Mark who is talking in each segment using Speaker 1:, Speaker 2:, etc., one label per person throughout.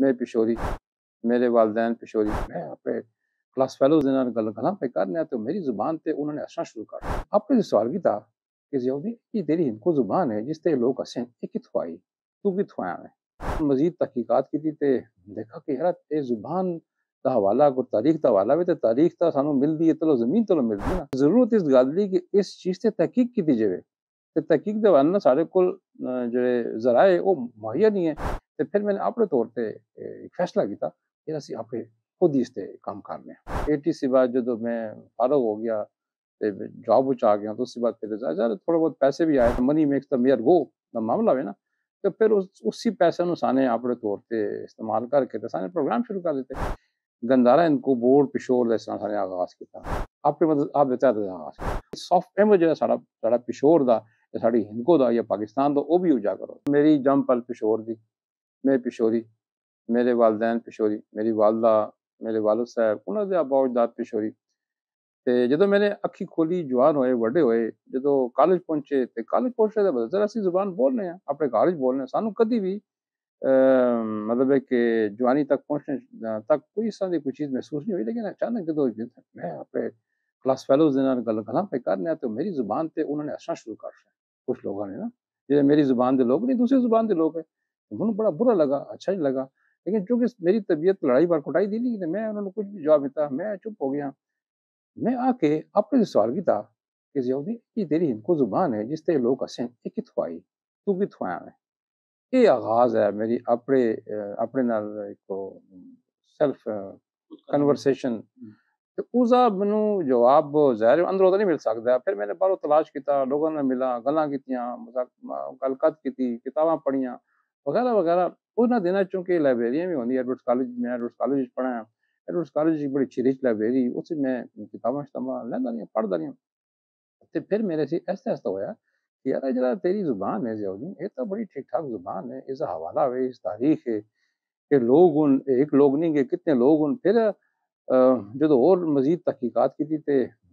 Speaker 1: मैं पिशोरी मेरे वालदेन पिशोरी मैं अपने क्लास फैलोज गल गल पे करने तो मेरी जुबान से उन्होंने हंसना शुरू कर दिया सवाल किया कि जयोदी ये तेरी हिंदू जुबान है जिसते लोग हंसे ये कितों आई तू कितों आया मैं मजीद तहकीकत की देखा कि यार ये जुबान का हवाला अगर तारीख का हवाला भी तो तारीख तो सू मिलती है चलो जमीन तो मिलती है जरूरत इस गल की कि इस चीज़ से तहकीक की जाए तो तहकीक के हवाले साढ़े को जराए वो मुहैया नहीं है ਤੇ ਫਿਰ ਮੈਂ ਆਪਣੇ ਤੌਰ ਤੇ ਇੱਕ ਫੈਸਲਾ ਕੀਤਾ ਕਿ ਅਸੀਂ ਆਪੇ ਖੁਦ ਹੀ ਇਸ ਤੇ ਕੰਮ ਕਰਨੇ ਆ 80 ਸੀ ਬਾਅਦ ਜਦੋਂ ਮੈਂ ਫਾਰਗ ਹੋ ਗਿਆ ਤੇ ਜੌਬ ਵਿੱਚ ਆ ਗਿਆ ਤਾਂ ਉਸ ਬਾਅਦ ਫਿਰ ਜਦ ਥੋੜਾ ਬਹੁਤ ਪੈਸੇ ਵੀ ਆਏ ਤਾਂ money makes the mare go ਦਾ ਮਾਮਲਾ ਹੈ ਨਾ ਤੇ ਫਿਰ ਉਸ ਉਸੇ ਪੈਸੇ ਨੂੰ ਸਾਨੇ ਆਪਣੇ ਤੌਰ ਤੇ ਇਸਤੇਮਾਲ ਕਰਕੇ ਤੇ ਸਾਨੇ ਪ੍ਰੋਗਰਾਮ ਸ਼ੁਰੂ ਕਰ ਦਿੱਤੇ गंदारा इनको बोर्ड पिशोर का इस तरह आगाज किया आपके मदद आप देता है आगाज सॉफ्ट एम जो साड़ा साड़ा पिशोर का साड़ी हिंदको का या पाकिस्तान का वह भी उजागर हो मेरी जम पल पिशोर की मेरी पिशोरी मेरे वालदेन पिशोरी मेरी वालदा मेरे वालद साहब उन्होंने बाउजदाद पिशोरी तो जो मैंने अखी खोली जवान होए वे होए जो कॉलेज पहुंचे तो कॉलेज पहुंचे तो बदल असं जबान बोलने अपने घर बोलने सू कभी भी आ, मतलब है कि जवानी तक पहुंचने तक कोई इस तरह की कोई चीज़ महसूस नहीं हुई लेकिन अचानक जो मैं अपने क्लास फैलोज गल गल करने तो मेरी जबान पर उन्होंने हसना शुरू कर सकता कुछ लोगों ने ना जो मेरी जुबान के लोग नहीं दूसरी जुबान के लोग हैं ઉન બડા બુરા લગા અચ્છા જ લગા લેકિન જોકે મારી તબિયત લડાઈ પર કુટાઈ દીલી કે મે ઉનનો કુછ ભી જવાબ નતા મે ચૂપ હો ગયા મે આ કે અપને سوال કીતા કે જોબી કે દેરી હિન્દ કો જુબાન હે જિસતે લોક એકી થવાય તુગી થવાય 150 મેરી અપરે અપને ਨਾਲ કો સેલ્ફ કન્વર્સેશન તે ઉસા મનુ જવાબ જાહેર અંદર હો નહી મિલ શકતા ફિર મેને બારો તલાશ કીતા લોગોને મિલા ગલા કીતિયા મજાક ગલકત કીતી કિતાબા પઢિયા वगैरह वगैरह पूरा देना चूँकि लाइब्रेरियां भी होनी एडवर्ड्स कॉलेज में एडवर्ड्स कॉलेज पढ़ाया एडवर्ड्स कॉलेज की बड़ी अच्छी रिच लाइब्रेरी उससे मैं किताबा शताबा लेंदा रही पढ़दा रही तो फिर मेरे से ऐसा ऐसा होया कि यार जरा तेरी जुबान है जयाउद्दीन ये तो बड़ी ठीक ठाक जुबान है इसका हवाला है इस तारीख है कि लोग उन एक लोग नहीं गए कितने लोग उन फिर जो और मजीद तहकीकत की तो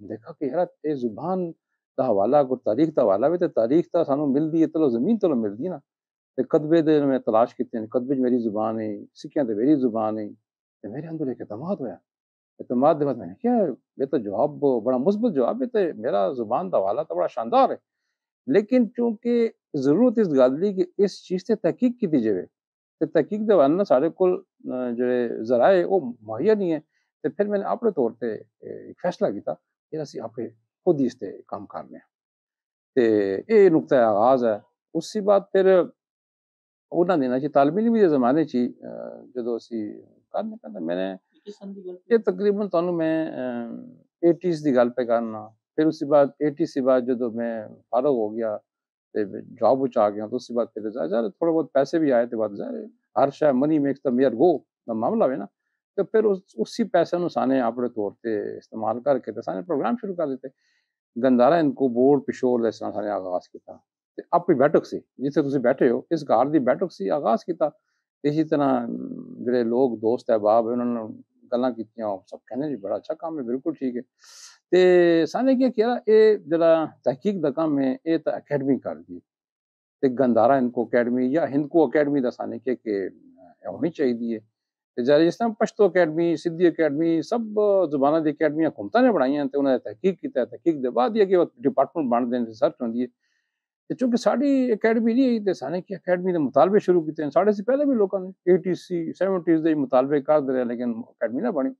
Speaker 1: देखा कि यार ये जुबान का हवाला कोई तारीख का हवाला भी तो तारीख तो सू तो मिलती है चलो जमीन चलो मिलती ना कदबे ਕਦਬੇ ਦੇ ਮੈਂ ਤਲਾਸ਼ कदबे मेरी जुबान है ਜ਼ੁਬਾਨ ਹੈ ਸਿੱਕਿਆਂ ਤੇ ਮੇਰੀ मेरे अंदर एक ਮੇਰੇ ਅੰਦਰ ਇੱਕ ਇਤਮਾਦ ਹੋਇਆ ਇਤਮਾਦ मैंने क्या ये तो जवाब बड़ा मुस्बत जवाब है तो मेरा जुबान का हवाला तो बड़ा शानदार है लेकिन चूंकि जरूरत इस गल की इस चीज़ से तहकीक की जाए तो तहकीक के वाले साढ़े को जो जराए वो मुहैया नहीं है तो फिर मैंने अपने तौर पर फैसला किया कि असं आप खुद ही इसे काम करने तो ये नुकता आगाज है उसकी बाद फिर ਉਹਨਾਂ ਦੇਣਾ ਸੀ ਤਾਲਬੀ ਇਲਮ ਦੇ ਜ਼ਮਾਨੇ 'ਚ ਜਦੋਂ ਅਸੀਂ ਕੰਮ ਕਰਦਾ ਮੈਨੇ ਇਹ ਤਕਰੀਬਨ ਤੁਹਾਨੂੰ ਮੈਂ 80s ਦੀ ਗੱਲ ਪੇ ਕਰਨਾ ਫਿਰ ਉਸ ਤੋਂ ਬਾਅਦ 80s ਦੇ ਬਾਅਦ ਜਦੋਂ ਮੈਂ ਫਾਰਗ ਹੋ ਗਿਆ ਤੇ ਜੌਬ ਵਿੱਚ ਆ ਗਿਆ ਤਾਂ ਉਸ ਤੋਂ ਬਾਅਦ ਫਿਰ ਜ਼ਾਹਰ ਥੋੜਾ ਬਹੁਤ ਪੈਸੇ ਵੀ ਆਏ ਤੇ ਬਾਅਦ ਜ਼ਾਹਰ ਹਰ ਸ਼ਾ money makes the mare go ਦਾ ਮਾਮਲਾ ਹੋਵੇ ਨਾ ਤੇ ਫਿਰ ਉਸੇ ਪੈਸੇ ਨੂੰ ਸਾਨੇ ਆਪਣੇ ਤੌਰ ਤੇ ਇਸਤੇਮਾਲ ਕਰਕੇ ਤੇ ਸਾਨੇ ਪ੍ਰੋਗਰਾਮ ਸ਼ੁਰੂ ਕਰ ਦਿੱਤੇ ਗੰਦਾਰਾ ਇਨਕੋ ਬੋਰਡ ਪਿਸ਼ੋਰ ਦਾ ਸਾਨੇ ਆਗਾਜ਼ ਕੀਤਾ अपनी बैठक से जिसे तुम बैठे हो इस घर की बैठक से आगाज किया इसी तरह जोड़े लोग दोस्त है बाब उन्होंने गल् की सब कहने जी बड़ा अच्छा काम है बिल्कुल ठीक है तो सामने क्या कह रहा जरा तहकीक का काम है ये तो अकेडमी कर दी तो गंदारा इनको अकेडमी या हिंदको अकेडमी का सामने क्या कि होनी चाहिए है जरा जिस तरह पश्तो अकेडमी सिद्धी अकेडमी सब जबान की अकेडमियाँ हुकूमत ने बनाई हैं तो उन्होंने तहकीक किया तहकीक के बाद ही अगर डिपार्टमेंट बन देने रिसर्च होती है ਤੇ ਕਿਉਂਕਿ ਸਾਡੀ ਅਕੈਡਮੀ ਨਹੀਂ ਹੈ ਤੇ ਸਾਨੇ ਕੀ ਅਕੈਡਮੀ ਦੇ ਮੁਤਾਲਬੇ ਸ਼ੁਰੂ ਕੀਤੇ ਹਨ ਸਾਡੇ ਸੇ ਪਹਿਲੇ ਵੀ ਲੋਕਾਂ ਨੇ 80 70s ਦੇ ਮੁਤਾਲਬੇ ਕਰਦੇ ਰਹੇ ਲੇਕਿਨ ਅਕੈਡਮੀ ਨਾ ਬਣੀ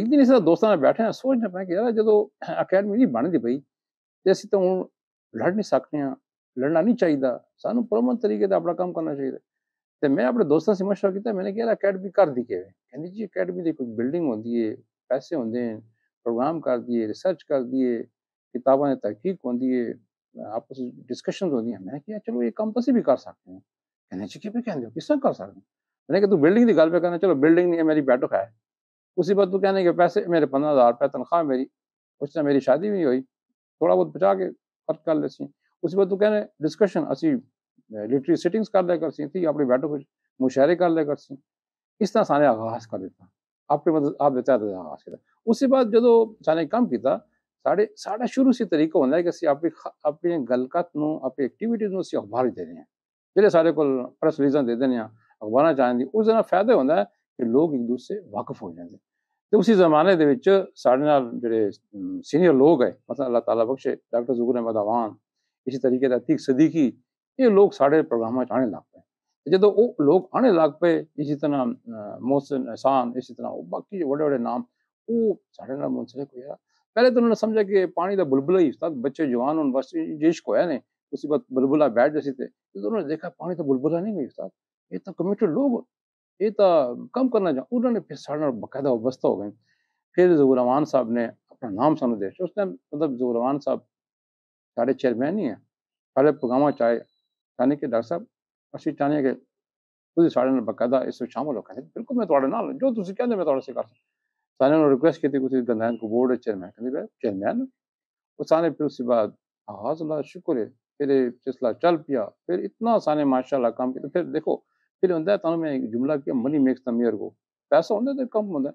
Speaker 1: ਇੱਕ ਦਿਨ ਇਸਾ ਦੋਸਤਾਂ ਨਾਲ ਬੈਠੇ ਆ ਸੋਚਣਾ ਪਿਆ ਕਿ ਯਾਰ ਜਦੋਂ ਅਕੈਡਮੀ ਨਹੀਂ ਬਣਦੀ ਪਈ ਤੇ ਅਸੀਂ ਤਾਂ ਹੁਣ ਲੜ ਨਹੀਂ ਸਕਦੇ ਆ ਲੜਨਾ ਨਹੀਂ ਚਾਹੀਦਾ ਸਾਨੂੰ ਪ੍ਰਮਨ ਤਰੀਕੇ ਦਾ ਆਪਣਾ ਕੰਮ ਕਰਨਾ ਚਾਹੀਦਾ ਤੇ ਮੈਂ ਆਪਣੇ ਦੋਸਤਾਂ ਸੇ ਮਸ਼ਵਰਾ ਕੀਤਾ ਮੈਨੇ ਕਿਹਾ ਅਕੈਡਮੀ ਕਰ ਦੀ ਕਿਵੇਂ ਕਹਿੰਦੀ ਜੀ ਅਕੈਡਮੀ ਦੀ ਕੋਈ ਬਿਲਡਿੰਗ ਹੁੰਦੀ ਹੈ ਪੈਸੇ ਹੁੰਦੇ ਹਨ ਪ੍ਰੋਗਰਾਮ ਕਰ ਦਿਏ ਰਿਸਰਚ ਕਰ ਦਿਏ ਕਿਤਾਬਾਂ ਦੀ ਤਹਿਕੀਕ ਹੁੰਦੀ ਹੈ आपस डिस्कशन तो होती है मैंने किया चलो ये काम तो भी कर सकते हैं कहने चिकी पे कहने किस तरह कर सकते हैं मैंने कहा तू बिल्डिंग की गल पर कहना चलो बिल्डिंग नहीं है मेरी बैठक है उसी बात तू कहने के पैसे मेरे पंद्रह हज़ार रुपये तनख्वाह मेरी उस तरह मेरी शादी भी नहीं हुई थोड़ा बहुत बचा के खर्च कर ले उसी बात तू कहने डिस्कशन असी लिटरी सिटिंग्स कर लिया सी थी अपनी बैठक मुशायरे कर लिया कर सी इस तरह सारे आगाज कर दिता अपने मतलब आप देता आगाज किया उसके बाद जो सारे काम किया साढ़े साढ़ा शुरू से तरीका होंगे कि अपनी अपनी गलकत में अपनी एक्टिविटीज में असं अखबार दे रहे हैं ਜਿਹੜੇ ਸਾਡੇ ਕੋਲ ਪ੍ਰੈਸ ਰਿਲੀਜ਼ਾਂ ਦੇ ਦਿੰਦੇ ਆ ਅਖਬਾਰਾਂ ਚਾਹਣ ਦੀ ਉਸ ਨਾਲ ਫਾਇਦਾ ਹੁੰਦਾ ਹੈ ਕਿ ਲੋਕ ਇੱਕ ਦੂਸਰੇ ਵਾਕਿਫ ਹੋ ਜਾਂਦੇ ਤੇ ਉਸੇ ਜ਼ਮਾਨੇ ਦੇ ਵਿੱਚ ਸਾਡੇ ਨਾਲ ਜਿਹੜੇ ਸੀਨੀਅਰ ਲੋਕ ਹੈ ਮਸਲ ਅੱਲਾਹ ਤਾਲਾ ਬਖਸ਼ੇ ਡਾਕਟਰ ਜ਼ੁਗਰ ਅਹਿਮਦ ਆਵਾਨ ਇਸੇ ਤਰੀਕੇ ਦਾ ਅਤੀਕ ਸਦੀਕੀ ਇਹ ਲੋਕ ਸਾਡੇ ਪ੍ਰੋਗਰਾਮਾਂ ਚ ਆਣੇ ਲੱਗ ਪਏ ਤੇ ਜਦੋਂ ਉਹ ਲੋਕ ਆਣੇ ਲੱਗ ਪਏ ਇਸੇ ਤਰ੍ਹਾਂ ਮੋਹਸਨ ਅਹਿਸਾਨ ਇਸੇ ਤਰ੍ਹਾਂ ਉਹ ਬਾਕੀ ਵੱਡੇ ਵੱਡੇ ਨਾਮ ਉਹ ਸਾਡੇ ਨਾਲ ਮੁਨਸਲਿਕ ਹੋਇਆ पहले तो उन्होंने समझा कि पानी का बुलबुला ही उस्ताद बच्चे जवान बस जिश को ने उसी बात बुलबुला बैठ जैसे थे तो उन्होंने देखा पानी तो बुलबुला नहीं हुई उस्ताद ये तो कमिटेड लोग ये तो कम करना चाह उन्होंने फिर साढ़े बकायदा अवस्था हो गए फिर जहूरमान साहब ने अपना नाम सामने देखा उस टाइम मतलब जहूरमान साहब साढ़े चेयरमैन ही हैं सारे पुलवामा चाहे चाहने के डॉक्टर साहब अच्छी चाहने के ਤੁਸੀਂ साढ़े बकायदा इस शामिल हो ਸ਼ਾਮਲ बिल्कुल मैं थोड़े ਮੈਂ जो तुम कहते मैं ਕਹਿੰਦੇ ਮੈਂ ਤੁਹਾਡੇ सारे उन्होंने रिक्वेस्ट की थी कुछ को बोर्ड चेयरमैन कहते चेयरमैन और सारे फिर उसके बाद हाजला शुक्र है फिर सिलसिला चल पिया फिर इतना सारे माशाला काम किया फिर देखो फिर होंगे तो मैं एक जुमला किया मनी मेक्स द मेयर को पैसा होंगे तो कम होंगे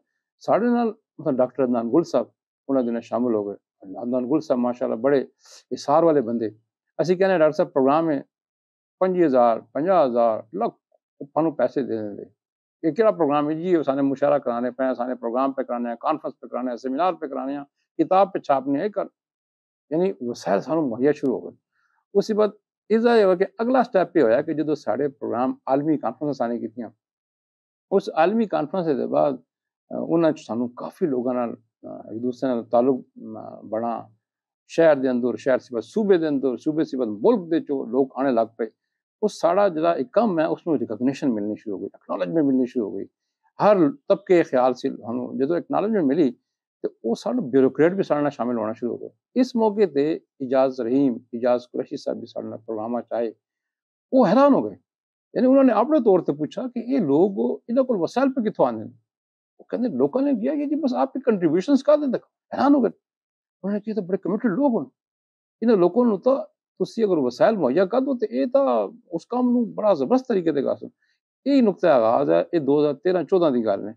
Speaker 1: साढ़े नाल मतलब डॉक्टर अदनान गुल साहब उन्होंने दिन शामिल हो गए अदनान गुल साहब माशाला बड़े इसार वाले बंदे असं कहने डॉक्टर साहब प्रोग्राम है पी हज़ार पाँ हज़ार लख पैसे दे देंगे कि प्रोग्राम है जी असांजे मुशारा कराने पे असांजे प्रोग्राम पे कराने कॉन्फ्रेंस पे कराने आहिनि सेमिनार पे कराने किताब पे छापने कर यानी वसायल सू मुहैया शुरू हो गए उसके बाद इसका यह कि अगला स्टैप यह हो कि जो साढ़े प्रोग्राम आलमी कॉन्फ्रेंस असाने की उस आलमी कॉन्फ्रेंस के बाद उन्होंने सू काफ़ी लोगों एक दूसरे तालुक बना शहर के अंदर शहर से बाद सूबे के अंदर सूबे से बाद मुल्क लोग आने लग पे उस सारा जरा एक कम है उसमें रिकोगनीशन मिलनी शुरू हो गई एक्नॉलेजमेंट मिलनी शुरू हो गई हर तबके ख्याल से हम जो एक्नॉलेजमेंट मिली तो वो सारा ब्यूरोक्रेट भी सारे शामिल होना शुरू हो गए इस मौके पर इजाज़ रहीम इजाज़ कुरैशी साहब भी सारे प्रोग्राम चाहे वो हैरान हो गए यानी उन्होंने अपने तौर पर पूछा कि ये लोग इन्हों को वसाइल पर कितों आने वो कहते लोगों ने किया कि जी बस आपकी कंट्रीब्यूशन कर दें देखो हैरान हो गए उन्होंने कहा तो बड़े कमिटेड लोग हैं इन्होंने लोगों ने तो उसी अगर वसायल मुहैया कर दो तो यह तो उस काम में बड़ा जबरदस्त तरीके से कर सो यही नुकता आगाज है ये दो हज़ार तेरह चौदह की गल है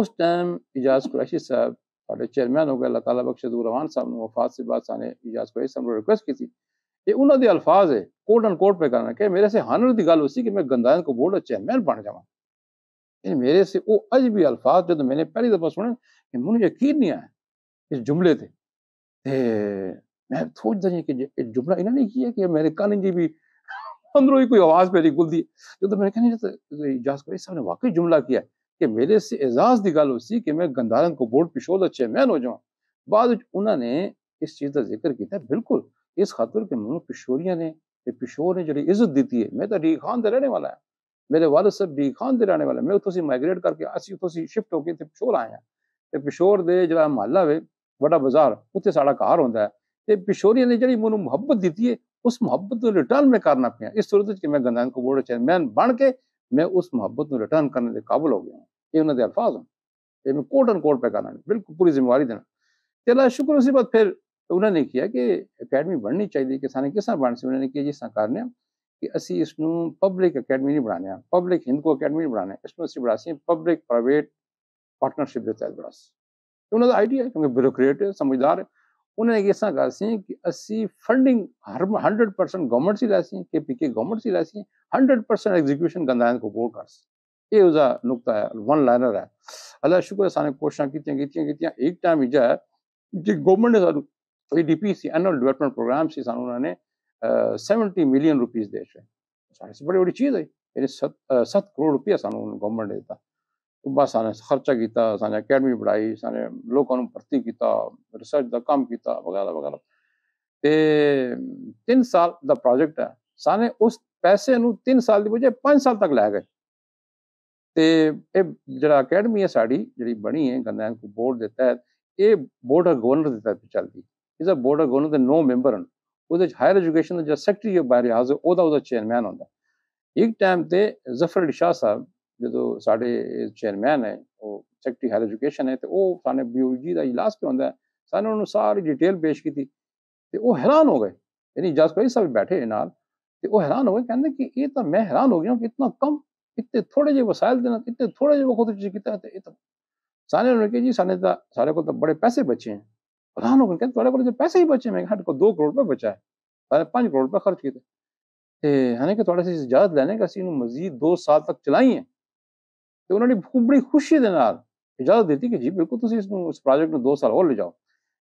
Speaker 1: उस टाइम इजाज कुरैशी साहब साढ़े चेयरमैन हो गए अल्लाह तला बख्शद रहमान साहब ने वफात से बाद ने इजाज कुरैशी साहब ने रिक्वेस्ट की ये उन्होंने अल्फाज है कोर्ट एंड कोर्ट पर करना क्या मेरे से हानर की गल उसी कि मैं गंदायन को बोर्ड का चेयरमैन बन जावा मेरे से वो अज भी अल्फाज जो तो मैंने पहली दफा सुने मैं यकीन नहीं आया इस जुमले से मैं सोच नहीं कि जुमला इन्होंने की किया कि अमेरिका ने जी भी अंदरों ही कोई आवाज़ मेरी गुल दी जो तो मैंने कहा इजाज कर साहब ने वाकई जुमला किया कि मेरे से एजाज की गल उसी कि मैं गंदारन को बोर्ड पिछोल अच्छे मैं हो जाऊँ बाद उन्होंने इस चीज़ का जिक्र किया बिल्कुल इस खातर के मैं पिशोरिया ने पिशोर ने जी इज्जत दी है मैं तो डी खान का रहने वाला है मेरे वाल साहब डी खान से रहने वाला मैं उतो से माइग्रेट करके अस उ से शिफ्ट होकर पिशोर आए हैं तो पिशोर के जरा महला वे बड़ा बाजार उत्तर साड़ा घर होंगे ये पिशोरी ने जी मैं मुहब्बत दी है उस मुहब्बत रिटर्न में करना पिया इस सूरत कि मैं गंदान को बोर्ड चैनमैन बन के मैं उस मुहब्बत को रिटर्न करने के काबिल हो गया ये उन्होंने अल्फाज हैं ये मैं कोट एंड कोट पे करना बिल्कुल पूरी जिम्मेवारी देना चला शुक्र उसी बात फिर उन्होंने किया कि अकेडमी बननी चाहिए कि साने किस तरह बन सी उन्होंने किया जी सरकार ने कि असी इस पब्लिक अकेडमी नहीं बनाने पब्लिक हिंदू अकेडमी नहीं बनाने इसमें असं बढ़ासी पब्लिक प्राइवेट पार्टनरशिप के तहत बढ़ासी उन्होंने आइडिया क्योंकि ब्यूरोक्रेट है समझदार है उन्होंने एक ऐसा कहा कि असी फंडिंग हर हंड्रेड परसेंट गवर्नमेंट से लासी के पी के गवर्नमेंट से लासी हंड्रेड परसेंट एग्जीक्यूशन कंदा को कोर्ट कर ये उजा नुक्ता है वन लाइनर है अल्लाह शुक्र असाने कोशिशा कीतियां कीतियां कीतियां एक टाइम इजा है जो गवर्नमेंट ने सू D P C annual development programme से सू उन्होंने सैवनटी मिलियन रुपीज दे बड़ी बड़ी चीज है यानी सत करोड़ रुपया सू गवर्नमेंट ने दिता ਬਸ ਸਾਨੇ ਖਰਚਾ ਕੀਤਾ ਸਾਨੇ ਅਕੈਡਮੀ ਬਣਾਈ ਸਾਨੇ ਲੋਕਾਂ ਨੂੰ ਭਰਤੀ ਕੀਤਾ ਰਿਸਰਚ ਦਾ ਕੰਮ ਕੀਤਾ ਵਗੈਰਾ ਵਗੈਰਾ ਤੇ 3 ਸਾਲ ਦਾ ਪ੍ਰੋਜੈਕਟ ਹੈ ਸਾਨੇ ਉਸ ਪੈਸੇ ਨੂੰ 3 ਸਾਲ ਦੀ ਬਜਾਏ 5 ਸਾਲ ਤੱਕ ਲੈ ਗਏ ਤੇ ਇਹ ਜਿਹੜਾ ਅਕੈਡਮੀ ਹੈ ਸਾਡੀ ਜਿਹੜੀ ਬਣੀ ਹੈ ਗੰਦਾਂ ਕੋ ਬੋਰਡ ਦਿੱਤਾ ਹੈ ਇਹ ਬੋਰਡ ਆਫ ਗਵਰਨਰ ਦੇ ਤਹਿਤ ਚੱਲਦੀ ਇਸ ਦਾ ਬੋਰਡ ਆਫ ਗਵਰਨਰ ਦੇ 9 ਮੈਂਬਰ ਹਨ ਉਹਦੇ ਵਿੱਚ ਹਾਇਰ ਐਜੂਕੇਸ਼ਨ ਦਾ ਜਿਹੜਾ ਸੈਕਟਰੀ ਬਾਰੇ ਬਾਇਰਿਆਜ਼ ਉਹਦਾ ਉਹਦਾ ਚੇਅਰਮੈਨ ਹੁੰਦਾ ਇੱਕ ਟਾਈਮ ਤੇ ਜ਼ਫਰ ਅਲੀ ਸਾਹਿਬ जो तो साढ़े चेयरमैन है वो सैकटरी हायर एजुकेशन है तो वह सामने बी ओ जी का इजलास पे होंगे सामने उन्होंने सारी डिटेल पेश की तो हैरान हो गए यानी इजाज भाई सब बैठे नाल तो हैरान हो गए कहें कि यह तो मैं हैरान हो गया कि इतना कम इतने थोड़े जे वसायल देना इतने थोड़े जे वक्त किया सारे उन्होंने कहा जी सारे सारे को तो बड़े पैसे बचे हैं हैरान हो गए कहते थोड़े को तो पैसे ही बचे मैं हाँ दो करोड़ रुपया बचा है सारे पांच करोड़ रुपया खर्च किए तो कि थोड़ा से इजाजत लेने के असं मजीद दो साल तक चलाई हैं ਤੇ ਉਹਨਾਂ ਨੇ ਬੜੀ ਖੁਸ਼ੀ ਦੇ ਨਾਲ ਇਜਾਜ਼ਤ ਦਿੱਤੀ ਕਿ ਜੀ ਬਿਲਕੁਲ ਤੁਸੀਂ ਇਸ ਨੂੰ ਇਸ ਪ੍ਰੋਜੈਕਟ ਨੂੰ 2 ਸਾਲ ਹੋਰ ਲੈ ਜਾਓ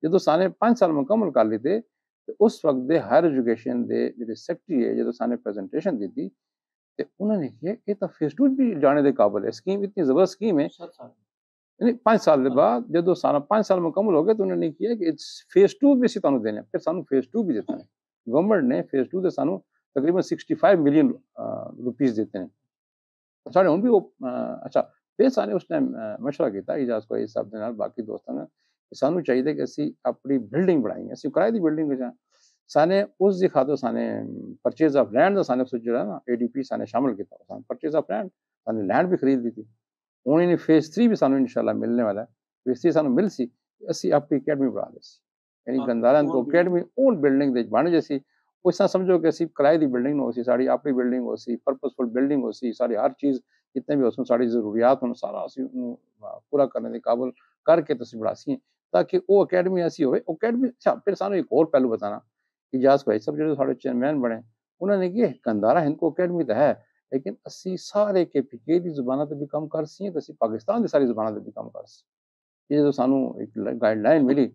Speaker 1: ਜਦੋਂ ਸਾਨੇ 5 ਸਾਲ ਮੁਕੰਮਲ ਕਰ ਲਿਤੇ ਤੇ ਉਸ ਵਕਤ ਦੇ ਹਾਇਰ ਐਜੂਕੇਸ਼ਨ ਦੇ ਜਿਹੜੇ ਸੈਕਟਰੀ ਹੈ ਜਦੋਂ ਸਾਨੇ ਪ੍ਰੈਜੈਂਟੇਸ਼ਨ ਦਿੱਤੀ ਤੇ ਉਹਨਾਂ ਨੇ ਕਿਹਾ ਇਹ ਤਾਂ ਫੇਸ 2 ਵੀ ਜਾਣੇ ਦੇ ਕਾਬਿਲ ਹੈ ਸਕੀਮ ਇਤਨੀ ਜ਼ਬਰਦਸਤ ਸਕੀਮ ਹੈ 7 ਸਾਲ ਯਾਨੀ 5 ਸਾਲ ਦੇ ਬਾਅਦ ਜਦੋਂ ਸਾਨਾ 5 ਸਾਲ ਮੁਕੰਮਲ ਹੋ ਗਏ ਤਾਂ ਉਹਨਾਂ ਨੇ ਕਿਹਾ ਕਿ ਇਟਸ ਫੇਸ 2 ਵੀ ਸੀ ਤੁਹਾਨੂੰ ਦੇਣਾ ਫਿਰ ਸਾਨੂੰ ਫੇਸ 2 ਵੀ ਦਿੱਤਾ ਨੇ ਗਵਰਨਮੈਂਟ ਨੇ ਫੇਸ 2 ਦੇ ਸਾਨੂੰ ਤਕਰੀਬਨ 65 ਮਿਲੀਅਨ ਰੁਪਏ ਦਿੱਤੇ ਨੇ ਸਾਡੇ ਹੁਣ ਵੀ ਉਹ ਅੱਛਾ ਫਿਰ ਸਾਰੇ ਉਸ ਟਾਈਮ ਮਸ਼ਵਰਾ ਕੀਤਾ ਇਜਾਜ਼ ਕੋਈ ਸਾਹਿਬ ਦੇ ਨਾਲ ਬਾਕੀ ਦੋਸਤਾਂ ਨੇ ਸਾਨੂੰ ਚਾਹੀਦਾ ਕਿ ਅਸੀਂ ਆਪਣੀ ਬਿਲਡਿੰਗ ਬਣਾਈਏ ਅਸੀਂ ਕਿਰਾਏ ਦੀ ਬਿਲਡਿੰਗ ਵਿੱਚ ਸਾਨੇ ਉਸ ਦੀ ਖਾਤਰ ਸਾਨੇ ਪਰਚੇਜ਼ ਆਫ ਲੈਂਡ ਦਾ ਸਾਨੇ ਉਸ ਜਿਹੜਾ ਨਾ ਏਡੀਪੀ ਸਾਨੇ ਸ਼ਾਮਲ ਕੀਤਾ ਸਾਨੇ ਪਰਚੇਜ਼ ਆਫ ਲੈਂਡ ਸਾਨੇ ਲੈਂਡ ਵੀ ਖਰੀਦ ਲਈ ਸੀ ਹੁਣ ਇਹਨੇ ਫੇਸ 3 ਵੀ ਸਾਨੂੰ ਇਨਸ਼ਾਅੱਲਾ ਮਿਲਣੇ ਵਾਲਾ ਹੈ ਫੇਸ 3 ਸਾਨੂੰ ਮਿਲ ਸੀ ਅਸੀਂ ਆਪਣੀ ਅਕੈਡਮੀ ਬਣਾ ਲਈ ਸੀ ਯਾਨੀ ਗੰਦਾਰਾਂ ਤੋਂ ਅਕੈਡਮੀ ਓਨ ਬਿਲਡਿੰਗ ਦੇ ਬਣ ਜਸੀ इस तरह समझो कि सिर्फ किराए की बिल्डिंग हो सी साड़ी अपनी बिल्डिंग हो सी परपजफुल बिल्डिंग हो सी सारी हर चीज़ जितने भी उसमें साड़ी जरूरियात होने सारा असं पूरा करने के काबुल करके तुम सी ताकि वो अकैडमी ऐसी हो अच्छा फिर सू एक और पहलू बताना इजाज भाई साहब जो सा चेयरमैन बने उन्होंने कि कंधारा हिंद को तो है लेकिन असी सारे के पिके की जबाना भी कम कर सी तो अभी पाकिस्तान की सारी जबाना भी कम कर सी जो सू एक गाइडलाइन मिली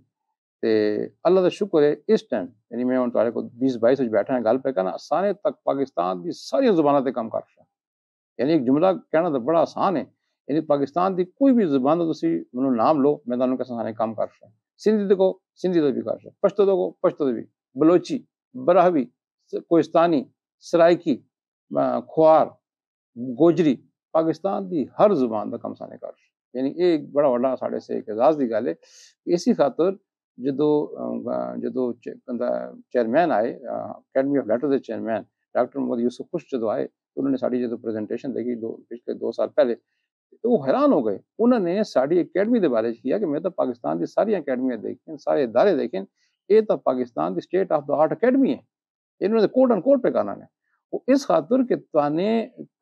Speaker 1: तो अल्लाह का शुक्र है इस टाइम यानी मैं हम थोड़े को बीस बाईस बैठा गल पे कहना सारे तक पाकिस्तान की सारिया जबाना काम कर सकता यानी एक जुमला कहना तो बड़ा आसान है यानी पाकिस्तान की कोई भी जबान मैं नाम लो मैं तुम्हें कह सारे काम कर सकता सिंधी देखो सिंधी का भी कर सकता पश्तो देखो पश्तो भी बलोची बराहवी कोस्तानी सरायकी खुआर गोजरी पाकिस्तान की हर जुबान का काम सारे कर सकता यानी ये बड़ा वाला साढ़े से एक एजाज की गल है इसी खातर जो जो चेयरमैन आए academy of letter chairman doctor Mohammad Yusuf Khushk जो आए तो उन्होंने साड़ी जो प्रेजेंटेशन देखी दो पिछले दो साल पहले तो वो हैरान हो गए उन्होंने साड़ी अकेडमी के बारे में किया कि मैं तो पाकिस्तान की सारी अकेडमियाँ देखें सारे इदारे देखे ये तो पाकिस्तान की state of the art academy है इन्होंने कोर्ट एंड कोर्ट पर करना है वो इस खातर कि तुने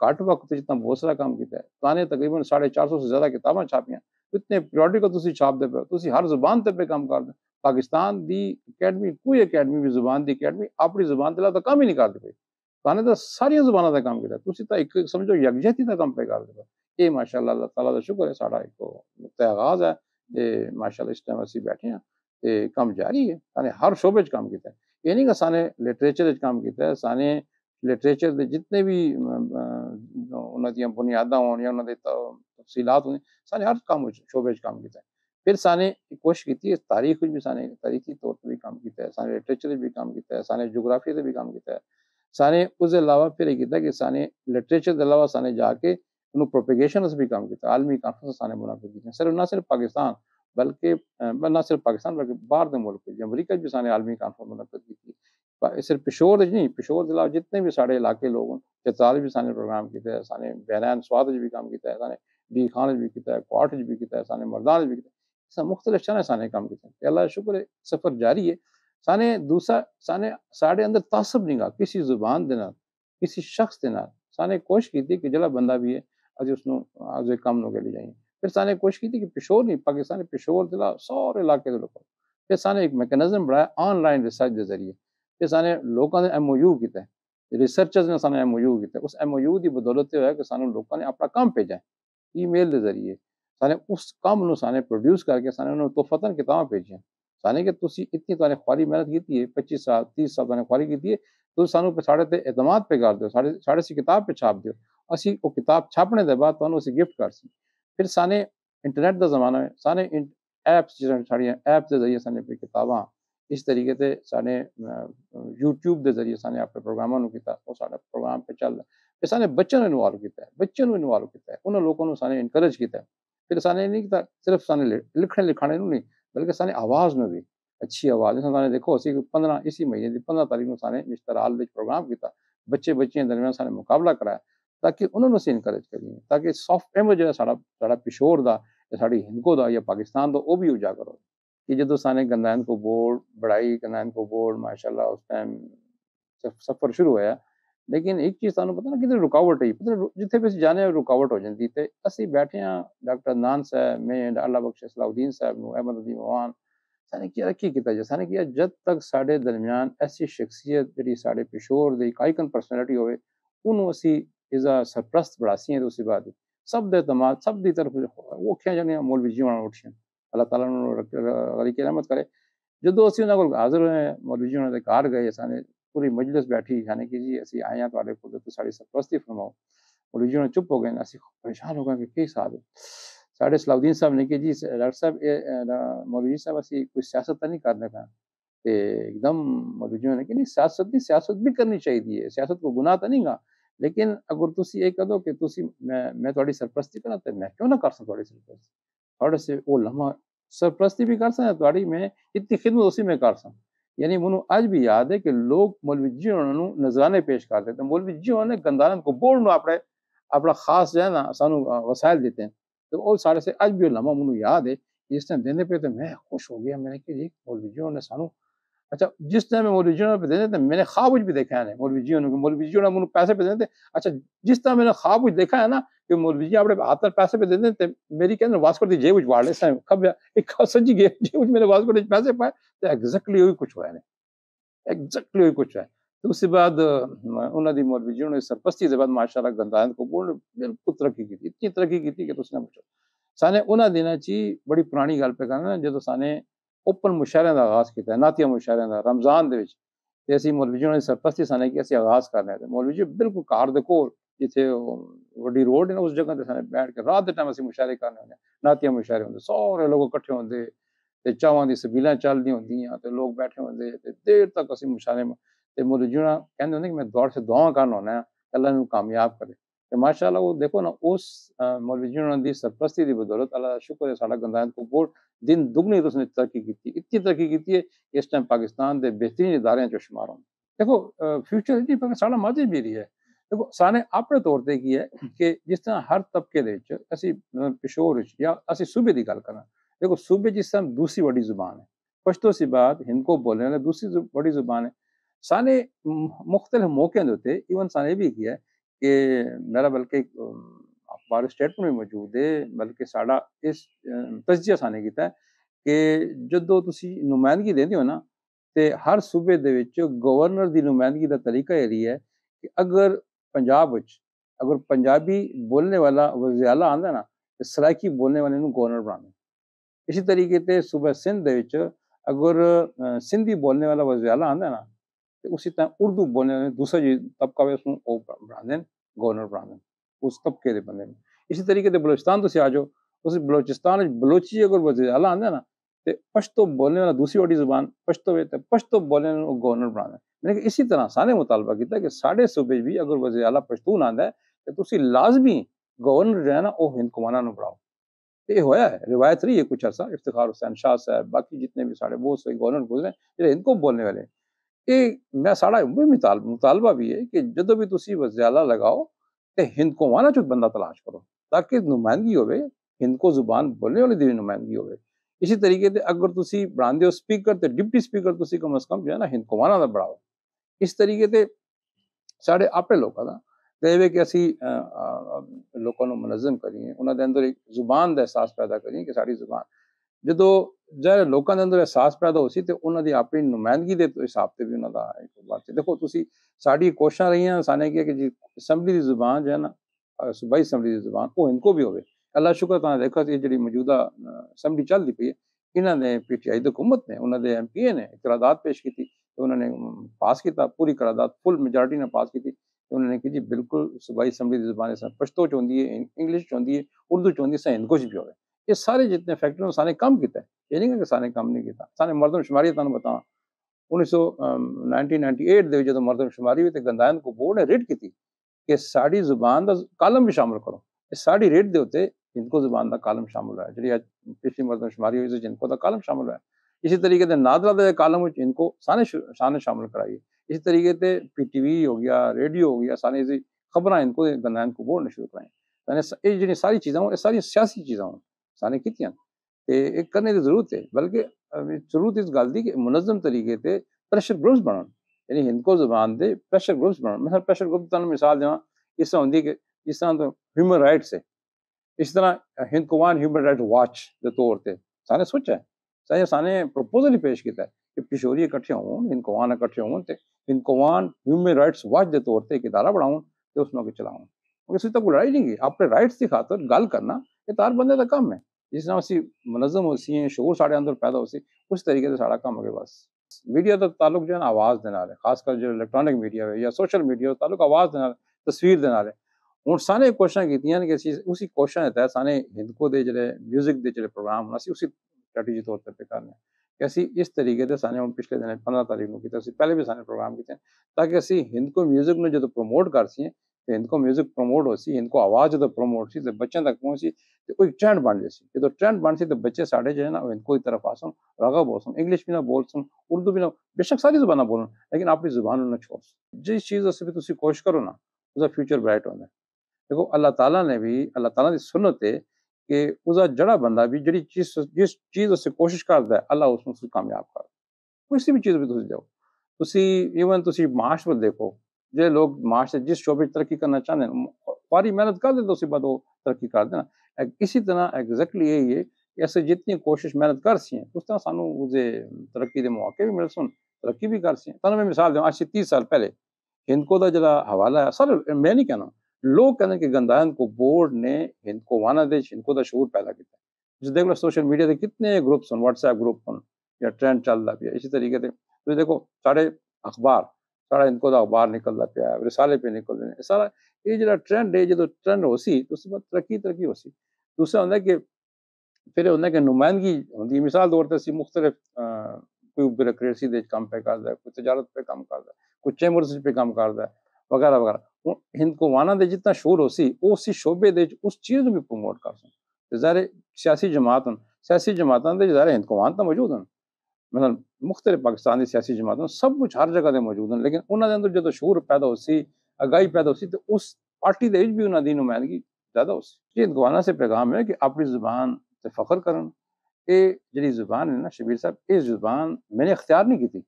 Speaker 1: घट वक्त जितना बहुत सारा काम किया तुने तकरीबन साढ़े चार सौ से ज़्यादा किताबा छापियाँ कितने पेट्रियोटिक तुसी छापदे पे तुसी हर जुबान ते पे काम करदे पाकिस्तान की एकेडमी कोई एकेडमी भी जुबान की एकेडमी अपनी जुबान तो काम ही नहीं करदे पे ताने तो सारिया जुबानां दा काम करदा तुसी तो एक समझो यकजहती दा काम पे करदे पे ए माशाल्लाह अल्लाह ताला दा शुक्र है साडा एक नुक्ता आगाज है ए माशाल्लाह इस टाइम असी बैठे हाँ ते कम जारी है ताने हर शोबे च काम कीता ये नहीं सारे लिटरेचर काम किया है साने लिटरेचर दे जितने भी अं, अं, उन्होंने बुनियादा होन तफसीलात हुई सारे हर काम शोबे काम किया फिर सारे कोशिश की तारीख भी सारे तारीखी तौर पर भी काम किया है सारे लिटरेचर भी काम किया है सारे जोग्राफी से भी काम किया है सारे उस अलावा फिर यह किया कि सारे लिटरेचर के अलावा सारे जाके उन्होंने प्रोपेगेशन भी काम किया आलमी कॉन्फ्रेंस सारे मुनाफे की सिर्फ ना सिर्फ पाकिस्तान बल्कि ना सिर्फ पाकिस्तान बल्कि बाहर के मुल्क अमरीका भी सारे आलमी कॉन्फ्रेंस मुनद की सिर्फ पिशोर नहीं पिशोर के अलावा जितने भी साढ़े इलाके लोग हैं भी सारे प्रोग्राम किया सारे बैरान स्वाद भी काम किया साने बी ख़ान भी बि किताब क्वाट जी बि किताब साने मर्दान जी बि किताब असां मुख़्तलिफ़ शइ साने कमु किताब अलाह शुक्र सफ़र जारी है साने दूसरा साने साढ़े अंदर तासब नहीं गा किसी जुबान के नाल किसी शख्स के नाल साने कोशिश की कि जला बंदा भी है अज उस अज कम लोग ले जाइए फिर साने कोशिश की कि पिशोर नहीं पाकिस्तान पिशोर जिला सारे इलाके के लोगों फिर साने एक मैकेनिज्म बनाया ऑनलाइन रिसर्च के जरिए फिर साने लोगों ने एम ओ यू किया रिसर्चर्स ने सू एम ओ यू किया उस एम ओ यू की बदौलत हो कि सू लोगों ने अपना काम भेजा है ईमेल के जरिए सारे उस काम में सारे प्रोड्यूस करके सारे उन्होंने तोहफतन किताबें भेजी सारे कि तुम इतनी तुमने खुआारी मेहनत की है पच्चीस साल तीस साल तुमने खुआारी की है सू साढ़े इतमाद पर कर दो साढ़े सी किताब पर छाप दौ असी वो किताब छापने के बाद तुम उसे गिफ्ट कर सी फिर सारे इंटरनेट का जमाना है सारे ऐप्स जड़िया ऐप के जरिए सारे फिर किताबा इस तरीके से सारे यूट्यूब के जरिए सारे अपने प्रोग्रामों को किया प्रोग्राम पर चल रहा ਇਹ ਸਾਨੇ ਬੱਚਿਆਂ ਨੂੰ ਇਨਵੋਲਵ ਕੀਤਾ ਹੈ ਬੱਚਿਆਂ ਨੂੰ ਇਨਵੋਲਵ ਕੀਤਾ ਹੈ ਉਹਨਾਂ ਲੋਕਾਂ ਨੂੰ ਸਾਨੇ ਇਨਕਰੇਜ ਕੀਤਾ ਹੈ ਫਿਰ ਸਾਨੇ ਨਹੀਂ ਕੀਤਾ ਸਿਰਫ ਸਾਨੇ ਲਿਖਣ ਲਿਖਾਣੇ ਨੂੰ ਨਹੀਂ ਬਲਕਿ ਸਾਨੇ ਆਵਾਜ਼ ਨੂੰ ਵੀ ਅੱਛੀ ਆਵਾਜ਼ ਨਾਲ ਸਾਨੇ ਦੇਖੋ ਅਸੀਂ 15 ਇਸੇ ਮਹੀਨੇ ਦੀ 15 ਤਾਰੀਖ ਨੂੰ ਸਾਨੇ ਨਿਸ਼ਤਰਾਲ ਵਿੱਚ ਪ੍ਰੋਗਰਾਮ ਕੀਤਾ ਬੱਚੇ ਬੱਚੀਆਂ ਦਰਮਿਆਨ ਸਾਨੇ ਮੁਕਾਬਲਾ ਕਰਾਇਆ ਤਾਂ ਕਿ ਉਹਨਾਂ ਨੂੰ ਅਸੀਂ ਇਨਕਰੇਜ ਕਰੀਏ ਤਾਂ ਕਿ ਸੌਫਟ ਇਮੇਜ ਜਿਹੜਾ ਸਾਡਾ ਸਾਡਾ ਪਿਸ਼ੋਰ ਦਾ ਸਾਡੀ ਹਿੰਦਕੋ ਦਾ ਜਾਂ ਪਾਕਿਸਤਾਨ ਦਾ ਉਹ ਵੀ ਉਜਾਗਰ ਹੋ कि जो साने गंदान को बोर्ड बढ़ाई गंदान को बोर्ड माशाल्लाह उस टाइम सफ़र शुरू होया लेकिन एक चीज़ सूँ पता ना कि रुकावट आई पता जिते भी अं जाने रुकावट हो जाती तो असं बैठे हाँ डॉक्टर नान साहब मैं अला बख्श सलाउद्दीन साहब अहमद अदी मोहान सी किया की किया जाए सी किया जब तक साढ़े दरमियान ऐसी शख्सियत जी सा पिशोर द आइकन परसनैलिटी होनू असी इज अ तो उसके बात सब दमाद सब की तरफ ओखिया जानी मोल बीजी होना उठिया अल्लाह तला रहमत करे जो असं उन्होंने को हाजिर हुए मोल बीजी होने के कार गए सी पूरी मजलिस बैठी यानी कि जी असं आए हैं तो, तो साड़ी सरपरस्ती फरमाओ और जी उन्होंने चुप हो गए असं परेशान हो गए कि कई साहब साढ़े सलाउद्दीन साहब ने कि जी डॉक्टर साहब मोदी जी साहब ऐसी कोई सियासत तो नहीं करने का तो एकदम मोदी जी ने कि नहीं सियासत नहीं सियासत भी करनी चाहिए सियासत को गुनाह तो नहीं गा लेकिन अगर तुम ये दो कि तुम मैं मैं थोड़ी सरपरस्ती करा तो मैं क्यों ना कर सकता थोड़ी थोड़े से वो लम्हा सरपरस्ती भी कर सी मैं इतनी खिदमत उसी में कर सकता यानी मनु अज भी याद है कि लोग मौलवी जी उन्होंने नजराने पेश करते तो मौलवी जी उन्होंने गंदारा को बोलने अपने अपना खास जो है ना सू वसायल देते हैं तो वो सारे से अज भी लम्हा मैं याद है जिस टाइम देने पे तो मैं खुश हो गया मैंने कि मौलवी जी उन्होंने सू अच्छा जिस तरह में मौलवी जी पर देते थे मैंने कुछ भी देखा है मोरबी जी उनको मोरबी जी उन्होंने पैसे पे देते अच्छा जिस तरह मैंने खाबुज देखा है ना कि मोरबी जी अपने हाथ में पैसे पे देते थे मेरी कहने वास्को कर जेब जेबुज वाड़े से कब एक सच्ची गए जेबुज मैंने वास कर पैसे पाए तो एग्जैक्टली वही कुछ हुआ नहीं एग्जैक्टली वही कुछ है तो उसके बाद उन्होंने दी जी ने सरपस्ती के बाद माशाला गंदायत को बोल बिल्कुल तरक्की की इतनी तरक्की की कि तुसने तो पूछो सने उन्होंने दिनों ची बड़ी पुरानी गल पे करना जो तो साने ओपन मुशायरें का आगाज़ किया नातिया मुशायरें का रमज़ान के असी मौलवी जी ने सरपस्ती सने की असं आगाज़ कर लिया मौलवी जी बिल्कुल घर के कोल जिते वो रोड है उस जगह से बैठ के रात के टाइम असं मुशायरे करने होंगे नातिया मुशायरे होंगे सारे लोग कट्ठे होंगे तो की दबील चल दी होंगे तो लोग बैठे होंगे तो देर तक असं मुशायरे मौलवी जी कहते होंगे कि मैं दौड़ से दुआ करना अल्लाह कामयाब करें तो माशा वो देखो ना उस मौलवी जी ने दी सरपरस्ती की बदौलत अल्लाह का शुक्र है साढ़ा गंदायत को बोर्ड दिन दुगनी तो उसने तरक्की की इतनी तरक्की की इस टाइम पाकिस्तान के बेहतरीन इदारे चो शुमार हो देखो फ्यूचर जी साढ़ा माजी भी रही है देखो सारे अपने तौर पर की है कि जिस तरह हर तबके असी पिशोर या असी सूबे की गल करा देखो सूबे जिस तरह दूसरी बड़ी जुबान है पश्तो सी बात हिंदको बोलने वाले दूसरी बड़ी जुबान है सारे मुख्तलिफ मौक़ों के उत्ते ईवन साने भी किया है ਕਿ ਮੇਰਾ ਬਲਕਿ ਅਖਬਾਰ ਸਟੇਟਮੈਂਟ ਵੀ ਮੌਜੂਦ ਹੈ ਬਲਕਿ ਸਾਡਾ ਇਸ ਤਜਜ਼ੀਆ ਸਾਨੇ ਕੀਤਾ ਕਿ ਜਦੋਂ ਤੁਸੀਂ ਨੁਮਾਇੰਦਗੀ ਦਿੰਦੇ ਹੋ ਨਾ ਤੇ ਹਰ ਸੂਬੇ ਦੇ ਵਿੱਚ ਗਵਰਨਰ ਦੀ ਨੁਮਾਇੰਦਗੀ ਦਾ ਤਰੀਕਾ ਇਹ ਰਹੀ ਹੈ ਕਿ ਅਗਰ ਪੰਜਾਬ ਵਿੱਚ ਅਗਰ ਪੰਜਾਬੀ ਬੋਲਣੇ ਵਾਲਾ ਵਜ਼ੀਰਾਲਾ ਆਂਦਾ ਨਾ ਤੇ ਸਰਾਇਕੀ ਬੋਲਣੇ ਵਾਲੇ ਨੂੰ ਗਵਰਨਰ ਬਣਾਉਂਦੇ ਇਸੇ ਤਰੀਕੇ ਤੇ ਸੂਬਾ ਸਿੰਧ ਦੇ ਵਿੱਚ ਅਗਰ ਸਿੰਧੀ ਬੋਲਣੇ ਵਾਲਾ ਵਜ਼ੀਰਾਲਾ ਆਂਦਾ ਨਾ उसी तरह उर्दू बोलने वाले दूसरा जो तबका है उसमें ओ ब्राह्मण गवर्नर ब्राह्मण उस तबके के बंदे इसी तरीके से बलोचिस्तान तुम आ जाओ उस बलोचिस्तान बलोची अगर वजी अला आंदे ना तो पश्तो बोलने वाला दूसरी ओडी जबान पश्तो तो पश्तो बोलने वाले गवर्नर ब्राह्मण मैंने इसी तरह सारे मुतालबा किया कि साढ़े सूबे भी अगर वजी अला पश्तून आंदा है तो तुम लाजमी गवर्नर जो है ना हिंद कुमाना बढ़ाओ यह होया है रिवायत रही है कुछ अर्सा इफ्तार हुसैन शाह साहब बाकी जितने भी साढ़े बहुत से गवर्नर गुजरे इनको बोलने वाले हैं कि मैं साड़ा वो भी मुतालबा भी है कि जो भी तुम वजाला लगाओ तो हिंद को वहाँ चुक बंदा तलाश करो ताकि नुमाइंदगी हो हिंद को जुबान बोलने वाले दिन नुमाइंदगी हो इसी तरीके से अगर तुम बढ़ाते हो स्पीकर तो डिप्टी स्पीकर तुम कम अज कम जो है ना हिंद को वहाँ का बढ़ाओ इस तरीके से साढ़े अपने लोगों का कहे कि असी लोगों मुनजम करिए उन्होंने अंदर एक जुबान का एहसास पैदा करिए कि साड़ी जुबान ਜਦੋਂ ਜਿਹੜੇ ਲੋਕਾਂ ਦੇ ਅੰਦਰ ਅਹਿਸਾਸ ਪੈਦਾ ਹੋ ਸੀ ਤੇ ਉਹਨਾਂ ਦੀ ਆਪਣੀ ਨੁਮਾਇੰਦਗੀ ਦੇ ਹਿਸਾਬ ਤੇ ਵੀ ਉਹਨਾਂ ਦਾ ਇੱਕ ਵਾਰ ਤੇ ਦੇਖੋ ਤੁਸੀਂ ਸਾਡੀ ਕੋਸ਼ਿਸ਼ਾਂ ਰਹੀਆਂ ਸਾਨੇ ਕੀ ਕਿ ਜੀ ਅਸੈਂਬਲੀ ਦੀ ਜ਼ੁਬਾਨ ਜਿਹੜਾ ਨਾ ਸੂਬਾਈ ਅਸੈਂਬਲੀ ਦੀ ਜ਼ੁਬਾਨ ਉਹ ਇਨਕੋ ਵੀ ਹੋਵੇ ਅੱਲਾ ਸ਼ੁਕਰ ਤਾਂ ਦੇਖੋ ਇਹ ਜਿਹੜੀ ਮੌਜੂਦਾ ਅਸੈਂਬਲੀ ਚੱਲਦੀ ਪਈ ਹੈ ਇਹਨਾਂ ਨੇ ਪੀਟੀਆਈ ਦੀ ਹਕੂਮਤ ਨੇ ਉਹਨਾਂ ਦੇ ਐਮਪੀਏ ਨੇ ਇਕਰਾਰਦਾਤ ਪੇਸ਼ ਕੀਤੀ ਤੇ ਉਹਨਾਂ ਨੇ ਪਾਸ ਕੀਤਾ ਪੂਰੀ ਇਕਰਾਰਦਾਤ ਫੁੱਲ ਮੈਜੋਰਟੀ ਨੇ ਪਾਸ ਕੀਤੀ ਤੇ ਉਹਨਾਂ ਨੇ ਕਿ ਜੀ ਬਿਲਕੁਲ ਸੂਬਾਈ ਅਸੈਂਬਲੀ ਦੀ ਜ਼ੁਬਾਨ ਇਸ ਪਸ਼ਤੋ ਚ ਹੁੰਦੀ ਹੈ ਇੰਗਲਿਸ਼ ਚ ਹੁੰਦੀ ਹੈ ਉਰਦੂ ਚ ਹੁੰਦੀ ਹੈ ਸਾਂ ਕੁਝ ਵੀ ਹੋਵੇ ये सारे जितने फैक्ट्री उन सारे कम किए ये नहीं कि सारे काम नहीं किया सारे मरदम शुमारी तुम बताओ उन्नीस सौ नाइनटीन जो तो मरदम हुई तो गंदायन को बोर्ड ने रेड की कि साड़ी जुबान का कालम भी शामिल करो ये साड़ी रेड उत्ते जिनको जुबान का कालम शामिल है जी पिछली मरदम हुई जिनको का कालम शामिल है इसी तरीके से नादरा का कालम इनको सारे सारे शामिल कराइए इसी तरीके से पी टी वी हो गया रेडियो हो गया सारी खबर इनको गंदायन को बोर्ड ने शुरू कराई जी सारी चीजा हों सारी सियासी चीजा हों सारे कितिया करने की जरूरत है बल्कि जरूरत इस गल की मुनज़म तरीके से प्रैशर ग्रुप्स बनान यानी हिंदको जबान दे प्रेशर ग्रुप्स बनान मैं प्रेसर ग्रुप तुम मिसाल देव इस तरह होंगी कि जिस तरह तो ह्यूमन राइट्स है इस तरह हिंदकुवान ह्यूमन राइट वॉच के तौर पर सारे सोचा है सारे सारे प्रपोजल ही पेश किया कि किशोरी इकट्ठे होन हिंदकुवान इकट्ठे होन ते हिंदकुवान ह्यूमन राइट्स वॉच के तौर पर एक इदारा बनाउन तो उसमें अगर चलाऊँ क्योंकि इस तक लड़ाई नहीं गई अपने राइट्स की खातर गल करना ये तार बंदे का कम है जिस तरह असी मुनजम हो सी शोर साढ़े अंदर पैदा हो सी उस तरीके से सारा काम हो गया बस मीडिया का ताल्लुक जो है ना आवाज़ देने है खासकर जो इलेक्ट्रॉनिक मीडिया है या सोशल मीडिया ताल्लुक आवाज़ देने तस्वीर देने वाले हूँ सारे कोशिशें की कि असी उसी कोशिशें के तहत सारे हिंदको के जो म्यूजिक के जो प्रोग्राम होना उसी स्ट्रैटेजी तौर पर हैं कि असी इस तरीके से सारे हम पिछले दिन पंद्रह तारीख में किया पहले भी सारे प्रोग्राम किए ताकि असी हिंदको म्यूजिक में जो तो प्रमोट कर सी तो इनको म्यूज़िक प्रमोट हो सी इनको आवाज़ तो प्रमोट सी तो बच्चों तक पहुँची तो कोई ट्रेंड बन जैसी जो तो ट्रेंड बन सी तो बच्चे साढ़े जो है ना इनको ही तरफ आसन बोल होसन इंग्लिश भी ना बोल सन उर्दू भी ना बेशक सारी जुबान बोलन लेकिन अपनी जुबान ना छोड़ जिस चीज़ उससे भी तुम कोशिश करो ना उसका फ्यूचर ब्राइट होना देखो अल्लाह तला ने भी अल्लाह तला की सुनत है कि उसका जड़ा बंदा भी जी चीज जिस चीज़ उससे कोशिश करता है अल्लाह उसमें कामयाब कर किसी भी चीज़ भी तुम जाओ तुम इवन तुम माश में देखो जो लोग माश जिस शोबे तरक्की करना चाहते हैं ख्वारी मेहनत कर दें तो उसके बाद वो तरक्की कर देना इसी तरह एग्जैक्टली यही है कि असं जितनी कोशिश मेहनत कर सी उस तरह सू उसे तरक्की के मौके भी मिल सुन तरक्की भी कर सी मैं मिसाल दूँ अच्छी तीस साल पहले हिंदको का जरा हवाला है सर मैं नहीं कहना लोग कहते हैं कि गंदायन को बोर्ड ने हिंदको वाना देश हिंदको का शूर पैदा किया जो देख लो सोशल मीडिया के कितने ग्रुप्स हैं व्हाट्सएप ग्रुप हैं या ट्रेंड चल रहा है इसी तरीके से तो देखो साढ़े अखबार सारा इनको तो अखबार निकलता पाया रिसाले पे निकल रहे हैं सारा ये जो ट्रेंड है जो ट्रेंड होसी तो उसके बाद तरक्की तरक्की होसी दूसरा होंगे कि फिर होंगे कि नुमाइंदगी होंगी मिसाल तौर पर मुख्तलिफ कोई ब्यूरोक्रेसी काम पे कर है कोई तजारत पर काम कर है कोई चैम्बर्स पर काम कर है वगैरह वगैरह हिंद को वाना जितना शोर हो सी उस शोबे उस चीज़ को भी प्रमोट कर सकते ज़ाहिर सियासी जमात सियासी जमातों सियासी जमात हिंद को मौजूद हैं मतलब मुख्तलिफ पाकिस्तानी सियासी जमात सब कुछ हर जगह से मौजूद हैं लेकिन उन्होंने अंदर जो शोर पैदा होती आगाही पैदा होती तो उस पार्टी के भी उन्होंने नुमाइंदगी ज्यादा होती गवाना से पैगाम है कि अपनी जुबान से फख्र कर जी जुबान है ना शबीर साहब ये जुबान मैंने अख्तियार नहीं की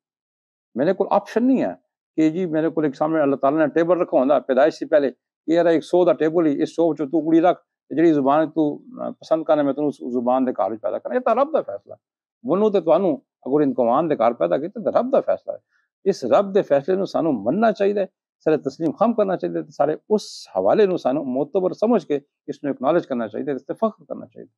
Speaker 1: मेरे को ऑप्शन नहीं है कि जी मेरे को सामने अल्लाह तला ने टेबल रखा होता पैदाइश से पहले कि यार एक सौ का टेबल ही इस सौ चो तू कु रख जी जुबान तू पसंद करना मैं तेन उस जुबान के घर पैदा करना यह तो रब का फैसला ਉਹਨੂੰ ਤੇ ਤੁਹਾਨੂੰ ਅਗਰ ਇਨਕਮਾਨ ਦੇ ਘਰ ਪੈਦਾ ਕੀਤਾ ਤਾਂ ਰੱਬ ਦਾ ਫੈਸਲਾ ਹੈ ਇਸ ਰੱਬ ਦੇ ਫੈਸਲੇ ਨੂੰ ਸਾਨੂੰ ਮੰਨਣਾ ਚਾਹੀਦਾ ਸਾਰੇ تسلیم ਖਮ ਕਰਨਾ ਚਾਹੀਦਾ ਤੇ ਸਾਰੇ ਉਸ ਹਵਾਲੇ ਨੂੰ ਸਾਨੂੰ ਮੋਤਬਰ ਸਮਝ ਕੇ ਇਸ ਨੂੰ ਐਕਨੋਲਜ ਕਰਨਾ ਚਾਹੀਦਾ ਇਸ ਤੇ ਫਖਰ ਕਰਨਾ ਚਾਹੀਦਾ